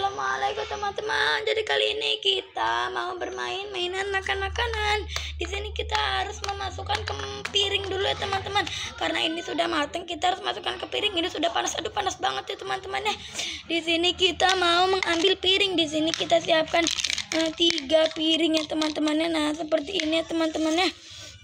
Assalamualaikum teman-teman. Jadi kali ini kita mau bermain mainan makan-makanan. Di sini kita harus memasukkan ke piring dulu ya teman-teman. Karena ini sudah matang, kita harus masukkan ke piring. Ini sudah panas, aduh panas banget ya teman-teman ya. Di sini kita mau mengambil piring. Di sini kita siapkan eh, tiga piring ya teman-temannya. Nah seperti ini ya teman teman ya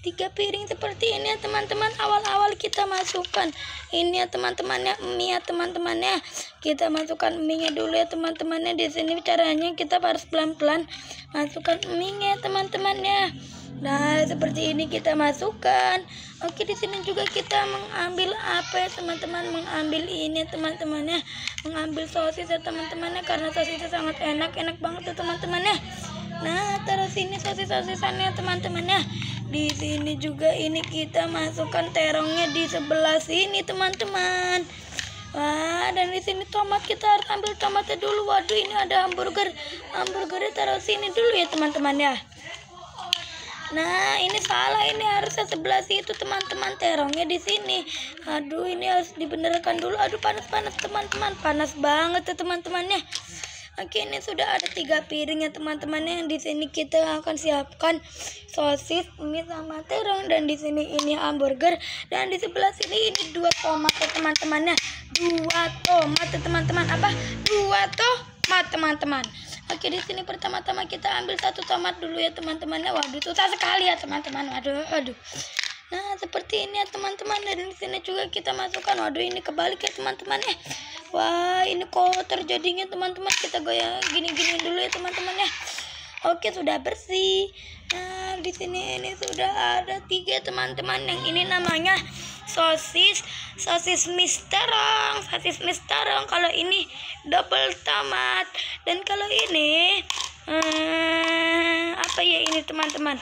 tiga piring seperti ini ya teman-teman awal-awal kita masukkan ini ya teman-temannya mie ya teman-temannya kita masukkan mie nya dulu ya teman-temannya di sini caranya kita harus pelan-pelan masukkan mie nya teman-temannya nah seperti ini kita masukkan oke di sini juga kita mengambil apa ya teman-teman mengambil ini ya, teman-temannya mengambil sosis ya teman-temannya karena sosisnya sangat enak enak banget ya teman-temannya nah terus ini sosis sosisannya teman-temannya di sini juga ini kita masukkan terongnya di sebelah sini teman-teman wah dan di sini tomat kita harus ambil tomatnya dulu waduh ini ada hamburger hamburgernya taruh sini dulu ya teman-teman ya Nah, ini salah. Ini harusnya sebelah situ, teman-teman. Terongnya di sini. Aduh, ini harus dibenerkan dulu. Aduh, panas-panas, teman-teman. Panas banget ya teman-temannya teman-temannya. Oke, ini sudah ada tiga piring ya teman-teman. Yang di sini kita akan siapkan sosis, mie sama terong dan di sini ini hamburger dan di sebelah sini ini dua tomat ya teman-temannya. Dua tomat ya, teman-teman. Apa? Dua tomat teman-teman. Oke, di sini pertama-tama kita ambil satu tomat dulu ya teman-temannya. Waduh, susah sekali ya teman-teman. Waduh, aduh. Nah, seperti ini ya teman-teman. Dan di sini juga kita masukkan. Waduh, ini kebalik ya teman-teman. ya wah, ini kotor jadinya teman-teman. Kita goyang gini-gini dulu ya teman-teman ya. Oke, sudah bersih. Nah, di sini ini sudah ada tiga teman-teman. Yang ini namanya sosis sosis misterong sosis misterong kalau ini double tomat dan kalau ini hmm, apa ya ini teman-teman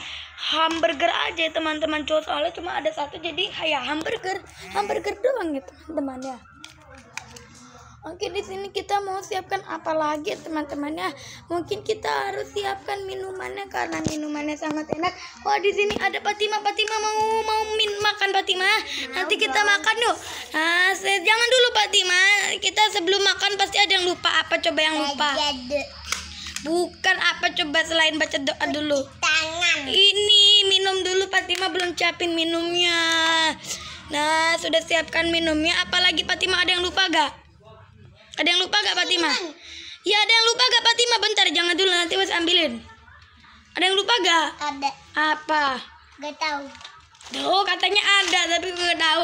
hamburger aja teman-teman cowok soalnya cuma ada satu jadi kayak hamburger hamburger doang ya teman-teman ya Oke di sini kita mau siapkan apa lagi teman-temannya? Mungkin kita harus siapkan minumannya karena minumannya sangat enak. Wah di sini ada Patima Patima mau mau min makan Patima Nanti kita makan yuk. Nah, jangan dulu Patima Kita sebelum makan pasti ada yang lupa. Apa coba yang lupa? Bukan apa coba selain baca doa dulu. Tangan. Ini minum dulu Fatima belum siapin minumnya. Nah, sudah siapkan minumnya. Apalagi Fatima ada yang lupa gak? Ada yang lupa gak Fatima? Ya ada yang lupa gak Fatima? Bentar jangan dulu nanti mas ambilin. Ada yang lupa gak? Ada. Apa? Gak tahu. Oh katanya ada tapi gue gak tahu.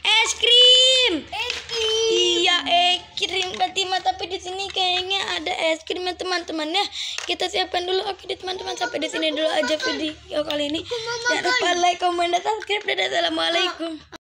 Es krim. Es krim. Iya es krim es krim ya teman-temannya kita siapkan dulu oke di teman-teman sampai di sini dulu aja video kali ini jangan lupa like comment dan subscribe dan assalamualaikum